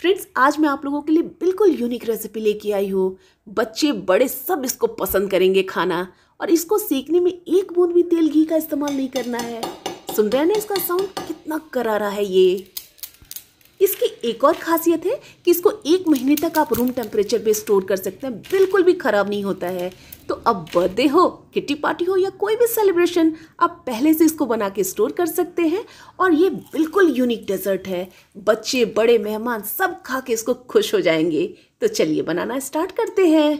friends आज मैं आप लोगों के लिए बिल्कुल यूनिक रेसिपी लेके आई हूँ बच्चे बड़े सब इसको पसंद करेंगे खाना और इसको सीखने में एक बूंद भी तेल घी का इस्तेमाल नहीं करना है सुन रहे हैं ना इसका साउंड कितना करारा है ये इसकी एक और खासियत है कि इसको एक महीने तक आप रूम टेम्परेचर पे स्टोर कर सकते हैं बिल्कुल भी ख़राब नहीं होता है तो अब बर्थडे हो किटी पार्टी हो या कोई भी सेलिब्रेशन आप पहले से इसको बना के स्टोर कर सकते हैं और ये बिल्कुल यूनिक डेजर्ट है बच्चे बड़े मेहमान सब खा के इसको खुश हो जाएंगे तो चलिए बनाना स्टार्ट करते हैं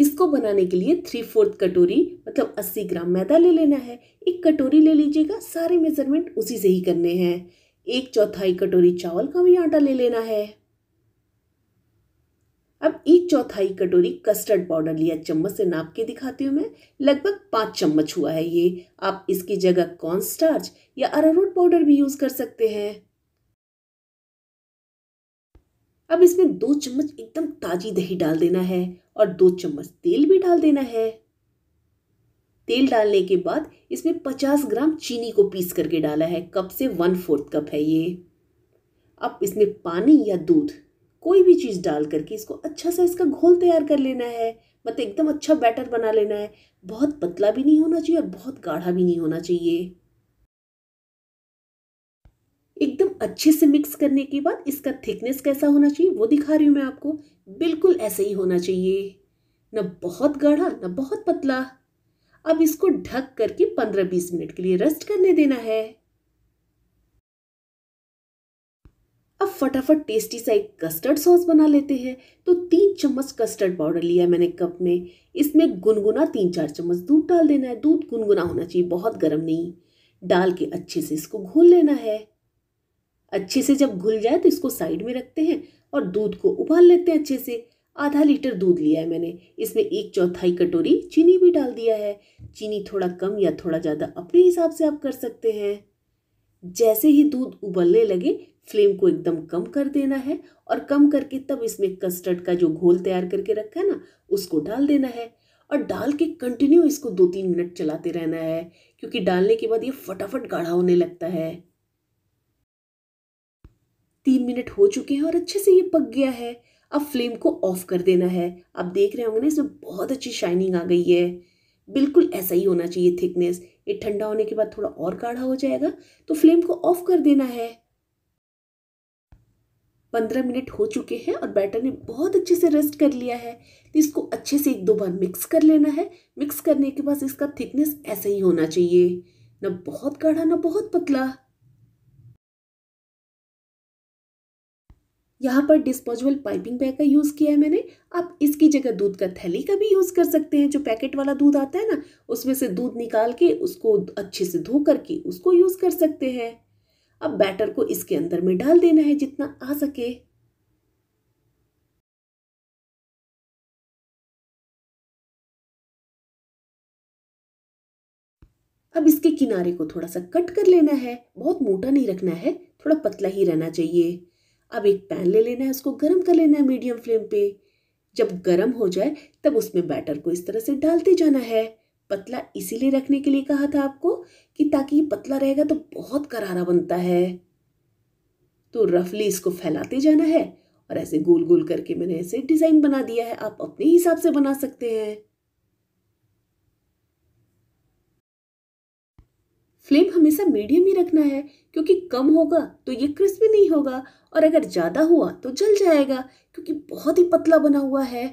इसको बनाने के लिए थ्री फोर्थ कटोरी मतलब अस्सी ग्राम मैदा ले लेना है एक कटोरी ले लीजिएगा सारे मेजरमेंट उसी से ही करने हैं एक चौथाई कटोरी चावल का भी आटा ले लेना है अब एक चौथाई कटोरी कस्टर्ड पाउडर लिया चम्मच से नाप के दिखाती हूँ मैं लगभग पाँच चम्मच हुआ है ये आप इसकी जगह कॉर्न स्टार्च या अरारोट पाउडर भी यूज़ कर सकते हैं अब इसमें दो चम्मच एकदम ताजी दही डाल देना है और दो चम्मच तेल भी डाल देना है तेल डालने के बाद इसमें 50 ग्राम चीनी को पीस करके डाला है कप से वन फोर्थ कप है ये अब इसमें पानी या दूध कोई भी चीज़ डाल करके इसको अच्छा सा इसका घोल तैयार कर लेना है मतलब एकदम अच्छा बैटर बना लेना है बहुत पतला भी नहीं होना चाहिए और बहुत गाढ़ा भी नहीं होना चाहिए एकदम अच्छे से मिक्स करने के बाद इसका थिकनेस कैसा होना चाहिए वो दिखा रही हूँ मैं आपको बिल्कुल ऐसे ही होना चाहिए ना बहुत गाढ़ा ना बहुत पतला अब इसको ढक करके 15-20 मिनट के लिए रेस्ट करने देना है अब फटाफट टेस्टी सा एक कस्टर्ड सॉस बना लेते हैं तो तीन चम्मच कस्टर्ड पाउडर लिया मैंने कप में इसमें गुनगुना तीन चार चम्मच दूध डाल देना है दूध गुनगुना होना चाहिए बहुत गर्म नहीं डाल के अच्छे से इसको घोल लेना है अच्छे से जब घुल जाए तो इसको साइड में रखते हैं और दूध को उबाल लेते हैं अच्छे से आधा लीटर दूध लिया है मैंने इसमें एक चौथाई कटोरी चीनी भी डाल दिया है चीनी थोड़ा कम या थोड़ा ज़्यादा अपने हिसाब से आप कर सकते हैं जैसे ही दूध उबलने लगे फ्लेम को एकदम कम कर देना है और कम करके तब इसमें कस्टर्ड का जो घोल तैयार करके रखा है ना उसको डाल देना है और डाल के कंटिन्यू इसको दो तीन मिनट चलाते रहना है क्योंकि डालने के बाद ये फटाफट गाढ़ा होने लगता है तीन मिनट हो चुके हैं और अच्छे से ये पक गया है अब फ्लेम को ऑफ कर देना है आप देख रहे होंगे ना इसमें बहुत अच्छी शाइनिंग आ गई है बिल्कुल ऐसा ही होना चाहिए थिकनेस ये ठंडा होने के बाद थोड़ा और गाढ़ा हो जाएगा तो फ्लेम को ऑफ कर देना है पंद्रह मिनट हो चुके हैं और बैटर ने बहुत अच्छे से रेस्ट कर लिया है तो इसको अच्छे से एक दो बार मिक्स कर लेना है मिक्स करने के बाद इसका थिकनेस ऐसा ही होना चाहिए ना बहुत गाढ़ा ना बहुत पतला यहाँ पर डिस्पोजेबल पाइपिंग बैग का यूज़ किया है मैंने आप इसकी जगह दूध का थैली का भी यूज़ कर सकते हैं जो पैकेट वाला दूध आता है ना उसमें से दूध निकाल के उसको अच्छे से धो करके उसको यूज़ कर सकते हैं अब बैटर को इसके अंदर में डाल देना है जितना आ सके अब इसके किनारे को थोड़ा सा कट कर लेना है बहुत मोटा नहीं रखना है थोड़ा पतला ही रहना चाहिए अब एक पैन ले लेना है उसको गर्म कर लेना है मीडियम फ्लेम पे जब गर्म हो जाए तब उसमें बैटर को इस तरह से डालते जाना है पतला इसीलिए रखने के लिए कहा था आपको कि ताकि ये पतला रहेगा तो बहुत करारा बनता है तो रफली इसको फैलाते जाना है और ऐसे गोल गोल करके मैंने ऐसे डिज़ाइन बना दिया है आप अपने हिसाब से बना सकते हैं फ्लेम हमेशा मीडियम ही रखना है क्योंकि कम होगा तो ये क्रिस्पी नहीं होगा और अगर ज़्यादा हुआ तो जल जाएगा क्योंकि बहुत ही पतला बना हुआ है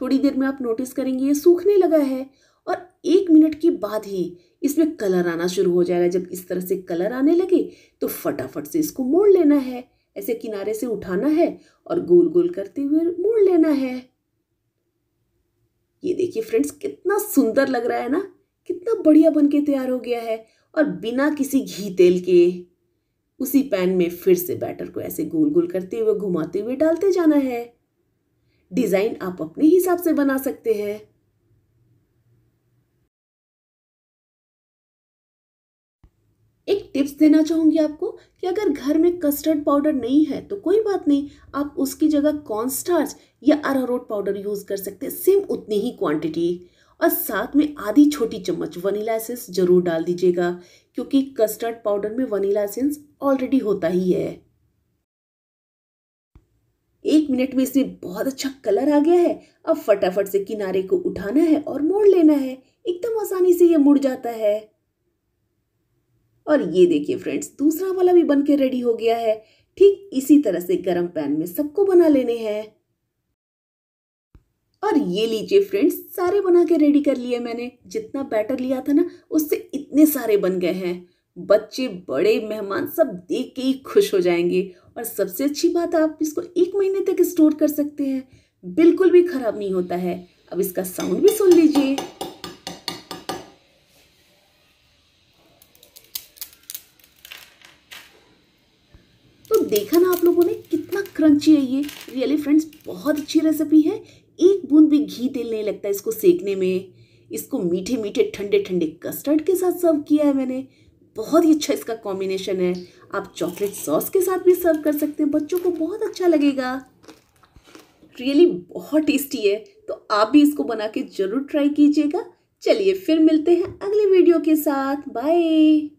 थोड़ी देर में आप नोटिस करेंगे ये सूखने लगा है और एक मिनट के बाद ही इसमें कलर आना शुरू हो जाएगा जब इस तरह से कलर आने लगे तो फटाफट से इसको मोड़ लेना है ऐसे किनारे से उठाना है और गोल गोल करते हुए मोड़ लेना है ये देखिए फ्रेंड्स कितना सुंदर लग रहा है ना कितना बढ़िया बन के तैयार हो गया है और बिना किसी घी तेल के उसी पैन में फिर से बैटर को ऐसे गोल गोल करते हुए घुमाते हुए डालते जाना है डिज़ाइन आप अपने हिसाब से बना सकते हैं एक टिप्स देना चाहूंगी आपको कि अगर घर में कस्टर्ड पाउडर नहीं है तो कोई बात नहीं आप उसकी जगह कॉर्न स्टार्च या अरारोट पाउडर यूज़ कर सकते हैं सेम उतनी ही क्वांटिटी और साथ में आधी छोटी चम्मच वनीला एसेंस ज़रूर डाल दीजिएगा क्योंकि कस्टर्ड पाउडर में वनीला एसेंस ऑलरेडी होता ही है एक मिनट में इसमें बहुत अच्छा कलर आ गया है अब फटाफट से किनारे को उठाना है और मोड़ लेना है एकदम आसानी से ये मुड़ जाता है और ये देखिए फ्रेंड्स दूसरा वाला भी बनके रेडी हो गया है ठीक इसी तरह से गरम पैन में सबको बना लेने हैं और ये लीजिए फ्रेंड्स सारे बना के रेडी कर लिए मैंने जितना बैटर लिया था ना उससे इतने सारे बन गए हैं बच्चे बड़े मेहमान सब देख के ही खुश हो जाएंगे और सबसे अच्छी बात आप इसको एक महीने तक स्टोर कर सकते हैं बिल्कुल भी ख़राब नहीं होता है अब इसका साउंड भी सुन लीजिए क्रंची है ये रियली फ्रेंड्स बहुत अच्छी रेसिपी है एक बूंद भी घी तेल नहीं लगता इसको सेकने में इसको मीठे मीठे ठंडे ठंडे कस्टर्ड के साथ सर्व किया है मैंने बहुत ही अच्छा इसका कॉम्बिनेशन है आप चॉकलेट सॉस के साथ भी सर्व कर सकते हैं बच्चों को बहुत अच्छा लगेगा रियली बहुत टेस्टी है तो आप भी इसको बना के ज़रूर ट्राई कीजिएगा चलिए फिर मिलते हैं अगले वीडियो के साथ बाय